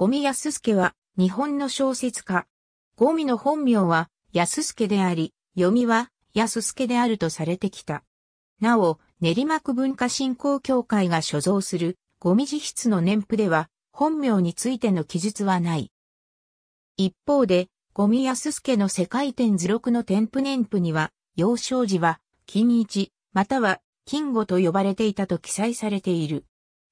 ゴミ安助は、日本の小説家。ゴミの本名は、安助であり、読みは、安助であるとされてきた。なお、練馬区文化振興協会が所蔵する、ゴミ自筆の年譜では、本名についての記述はない。一方で、ゴミ安助の世界展図録の添付年譜には、幼少時は、金一、または、金吾と呼ばれていたと記載されている。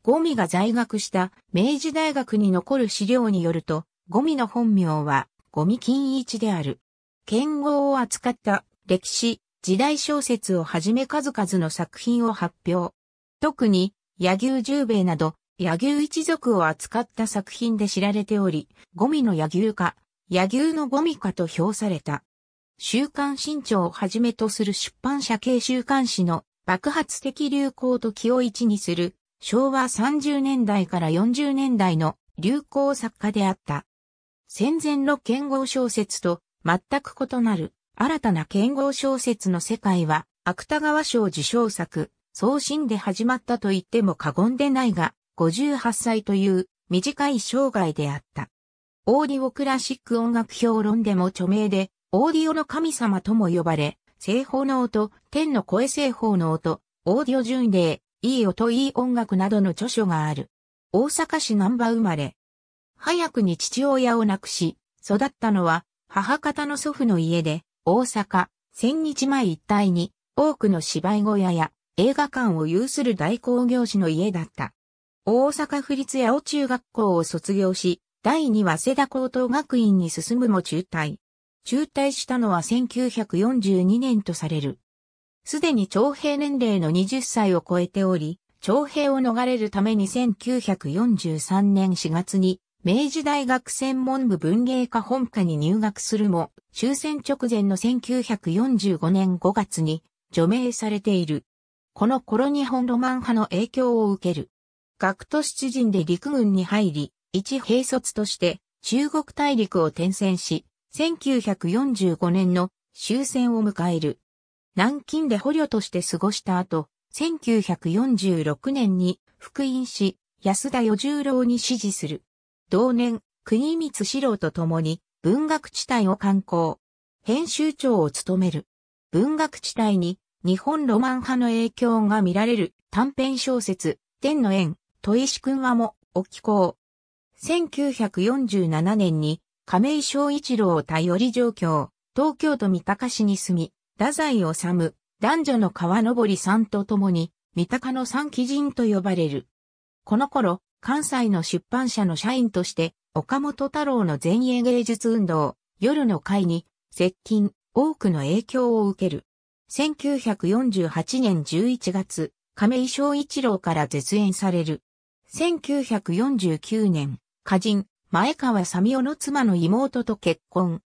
ゴミが在学した明治大学に残る資料によると、ゴミの本名はゴミ金一である。剣豪を扱った歴史、時代小説をはじめ数々の作品を発表。特に、柳生十兵衛など、柳生一族を扱った作品で知られており、ゴミの柳生家、柳生のゴミ家と評された。週刊新潮をはじめとする出版社系週刊誌の爆発的流行と気を一にする昭和30年代から40年代の流行作家であった。戦前の剣豪小説と全く異なる新たな剣豪小説の世界は芥川賞受賞作、送信で始まったと言っても過言でないが、58歳という短い生涯であった。オーディオクラシック音楽評論でも著名で、オーディオの神様とも呼ばれ、西方の音、天の声西方の音、オーディオ巡礼、いい音いい音楽などの著書がある。大阪市南波生まれ。早くに父親を亡くし、育ったのは母方の祖父の家で、大阪、千日前一帯に多くの芝居小屋や映画館を有する大工業士の家だった。大阪府立八尾中学校を卒業し、第二早稲田高等学院に進むも中退。中退したのは1942年とされる。すでに徴兵年齢の20歳を超えており、徴兵を逃れるために1943年4月に明治大学専門部文芸科本科に入学するも、終戦直前の1945年5月に除名されている。この頃日本ロマン派の影響を受ける。学徒出陣で陸軍に入り、一兵卒として中国大陸を転戦し、1945年の終戦を迎える。南京で捕虜として過ごした後、1946年に復員し、安田与十郎に指示する。同年、国光四郎と共に文学地帯を観光。編集長を務める。文学地帯に日本ロマン派の影響が見られる短編小説、天の縁、戸石君はも、お寄稿。1947年に亀井昭一郎を頼り上京、東京都三鷹市に住み、太宰治、男女の川登さんと共に、三鷹の三鬼人と呼ばれる。この頃、関西の出版社の社員として、岡本太郎の前衛芸術運動、夜の会に、接近、多くの影響を受ける。1948年11月、亀井翔一郎から絶縁される。1949年、歌人、前川サミオの妻の妹と結婚。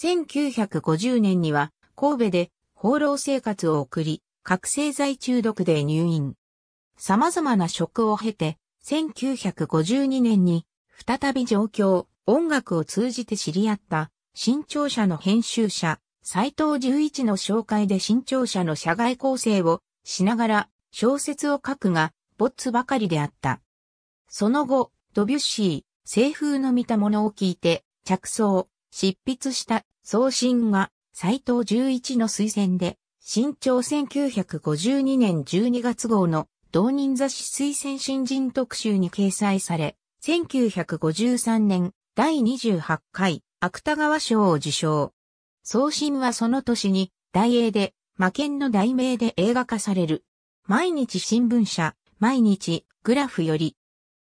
1950年には、神戸で放浪生活を送り、覚醒剤中毒で入院。様々な職を経て、1952年に再び上京、音楽を通じて知り合った新潮社の編集者、斎藤十一の紹介で新潮社の社外構成をしながら小説を書くが、ボッツばかりであった。その後、ドビュッシー、西風の見たものを聞いて、着想、執筆した、送信が、斎藤十一の推薦で、新潮1952年12月号の同人雑誌推薦新人特集に掲載され、1953年第28回芥川賞を受賞。送信はその年に、大英で、魔剣の題名で映画化される。毎日新聞社、毎日、グラフより。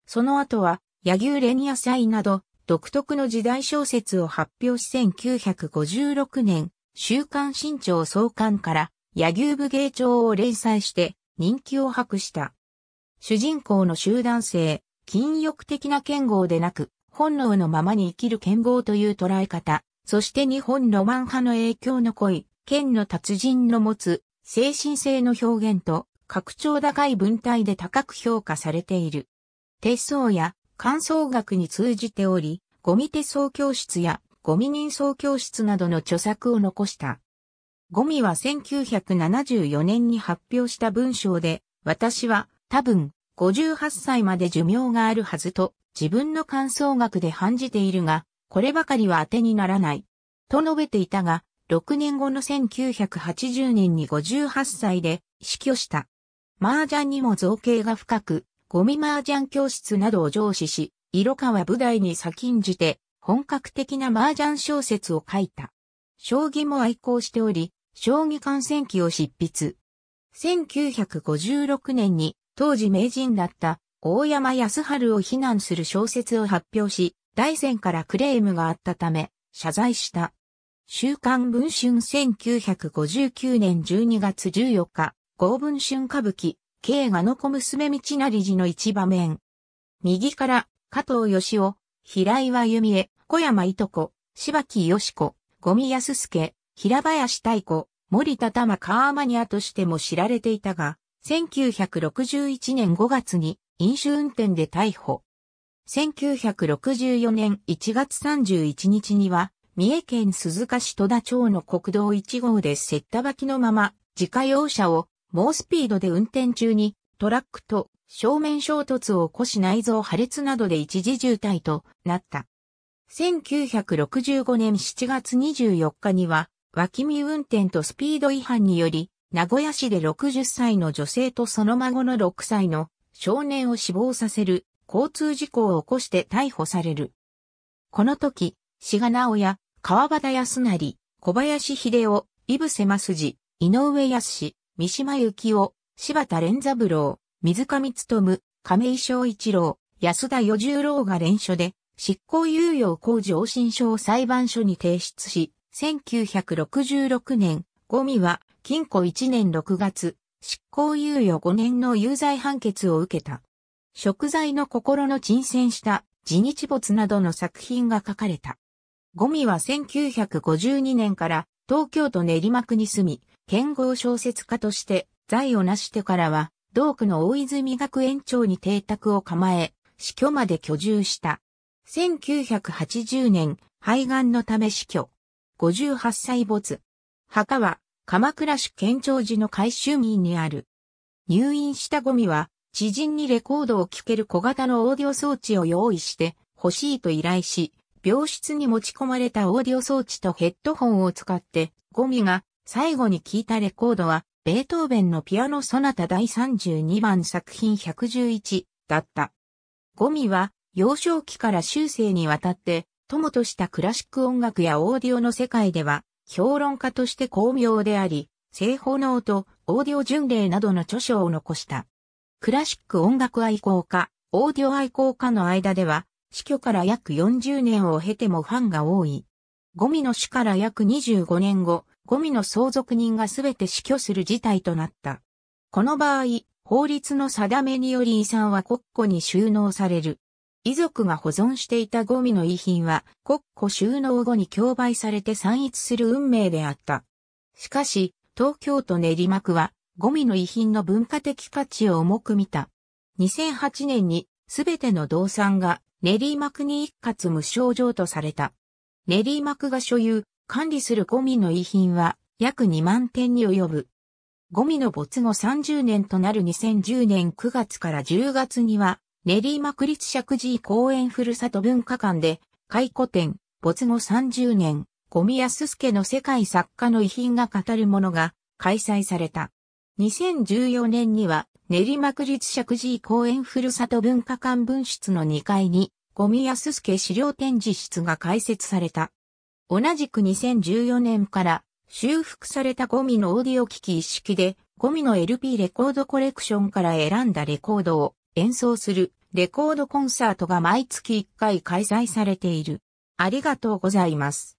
その後は、柳生レニア祭など、独特の時代小説を発表し1956年、週刊新潮創刊から野球部芸長を連載して人気を博した。主人公の集団性、禁欲的な剣豪でなく、本能のままに生きる剣豪という捉え方、そして日本ロマン派の影響の濃い、剣の達人の持つ精神性の表現と拡張高い文体で高く評価されている。手相や感想学に通じており、ゴミ手相教室やゴミ人相教室などの著作を残した。ゴミは1974年に発表した文章で、私は多分58歳まで寿命があるはずと自分の感想学で判じているが、こればかりは当てにならない。と述べていたが、6年後の1980年に58歳で死去した。麻雀にも造形が深く、ゴミ麻雀教室などを上司し、色川舞台に先んじて、本格的な麻雀小説を書いた。将棋も愛好しており、将棋観戦記を執筆。1956年に当時名人だった大山康春を非難する小説を発表し、大戦からクレームがあったため、謝罪した。週刊文春1959年12月14日、合文春歌舞伎、慶賀の小娘道成寺の一場面。右から、加藤義雄、平岩由美江、小山いとこ、柴木よし子、五味安助、平林太子、森田玉川マニアとしても知られていたが、1961年5月に飲酒運転で逮捕。1964年1月31日には、三重県鈴鹿市戸田町の国道1号でせったばきのまま、自家用車を猛スピードで運転中にトラックと正面衝突を起こし内臓破裂などで一時重体となった。1965年7月24日には、脇見運転とスピード違反により、名古屋市で60歳の女性とその孫の6歳の少年を死亡させる交通事故を起こして逮捕される。この時、志賀直也、川端康成、小林秀夫、伊伏正筋、井上康、三島幸夫、柴田連三郎、水上勤、亀井翔一郎、安田与十郎が連署で、執行猶予工応申書を裁判所に提出し、1966年、ゴミは、禁錮1年6月、執行猶予5年の有罪判決を受けた。食材の心の沈潜した自日没などの作品が書かれた。ゴミは1952年から東京都練馬区に住み、剣豪小説家として財を成してからは同区の大泉学園町に邸宅を構え、死去まで居住した。1980年、肺がんのため死去。58歳没。墓は、鎌倉市県庁寺の改修民にある。入院したゴミは、知人にレコードを聴ける小型のオーディオ装置を用意して欲しいと依頼し、病室に持ち込まれたオーディオ装置とヘッドホンを使って、ゴミが最後に聞いたレコードはベートーベンのピアノソナタ第32番作品111だった。ゴミは幼少期から終生にわたって友としたクラシック音楽やオーディオの世界では評論家として巧妙であり、性法の音、オーディオ巡礼などの著書を残した。クラシック音楽愛好家、オーディオ愛好家の間では、死去から約40年を経てもファンが多い。ゴミの死から約25年後、ゴミの相続人がすべて死去する事態となった。この場合、法律の定めにより遺産は国庫に収納される。遺族が保存していたゴミの遺品は国庫収納後に競売されて散逸する運命であった。しかし、東京都練馬区はゴミの遺品の文化的価値を重く見た。2008年にすべての動産が練馬区に一括無償譲とされた。練馬区が所有、管理するゴミの遺品は約2万点に及ぶ。ゴミの没後30年となる2010年9月から10月には、練馬区立石神井公園ふるさと文化館で、回顧展、没後30年、ゴミ安助の世界作家の遺品が語るものが開催された。2014年には、練馬区立石神井公園ふるさと文化館分室の2階に、ゴミ安助資料展示室が開設された。同じく2014年から修復されたゴミのオーディオ機器一式でゴミの LP レコードコレクションから選んだレコードを演奏するレコードコンサートが毎月1回開催されている。ありがとうございます。